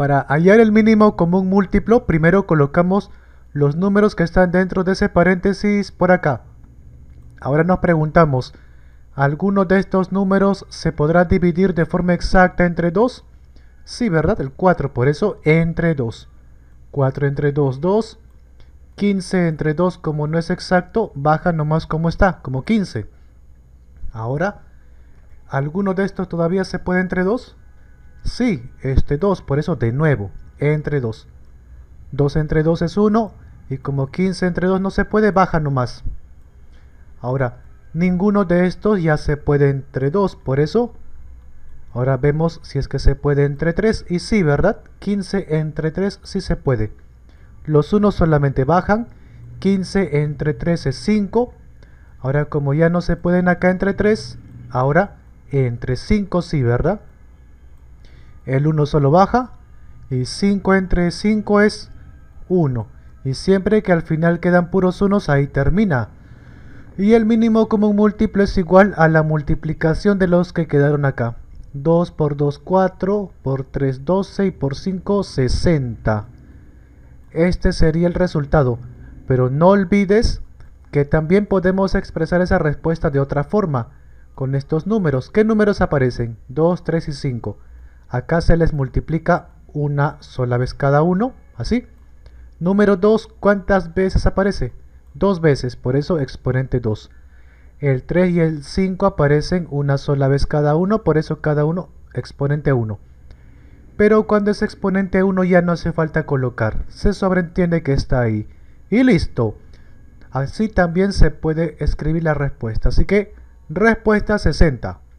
Para hallar el mínimo común múltiplo, primero colocamos los números que están dentro de ese paréntesis por acá. Ahora nos preguntamos, ¿alguno de estos números se podrá dividir de forma exacta entre 2? Sí, ¿verdad? El 4, por eso entre 2. 4 entre 2, 2. 15 entre 2, como no es exacto, baja nomás como está, como 15. Ahora, ¿alguno de estos todavía se puede entre 2? Sí, este 2, por eso de nuevo, entre 2. 2 entre 2 es 1 y como 15 entre 2 no se puede, baja nomás. Ahora, ninguno de estos ya se puede entre 2, por eso... Ahora vemos si es que se puede entre 3 y sí, ¿verdad? 15 entre 3 sí se puede. Los 1 solamente bajan, 15 entre 3 es 5. Ahora como ya no se pueden acá entre 3, ahora entre 5 sí, ¿verdad? el 1 solo baja y 5 entre 5 es 1 y siempre que al final quedan puros unos ahí termina y el mínimo común múltiplo es igual a la multiplicación de los que quedaron acá 2 por 2 4 por 3 12 y por 5 60 este sería el resultado pero no olvides que también podemos expresar esa respuesta de otra forma con estos números ¿qué números aparecen? 2, 3 y 5 Acá se les multiplica una sola vez cada uno, así. Número 2, ¿cuántas veces aparece? Dos veces, por eso exponente 2. El 3 y el 5 aparecen una sola vez cada uno, por eso cada uno exponente 1. Pero cuando es exponente 1 ya no hace falta colocar, se sobreentiende que está ahí. Y listo. Así también se puede escribir la respuesta. Así que, respuesta 60.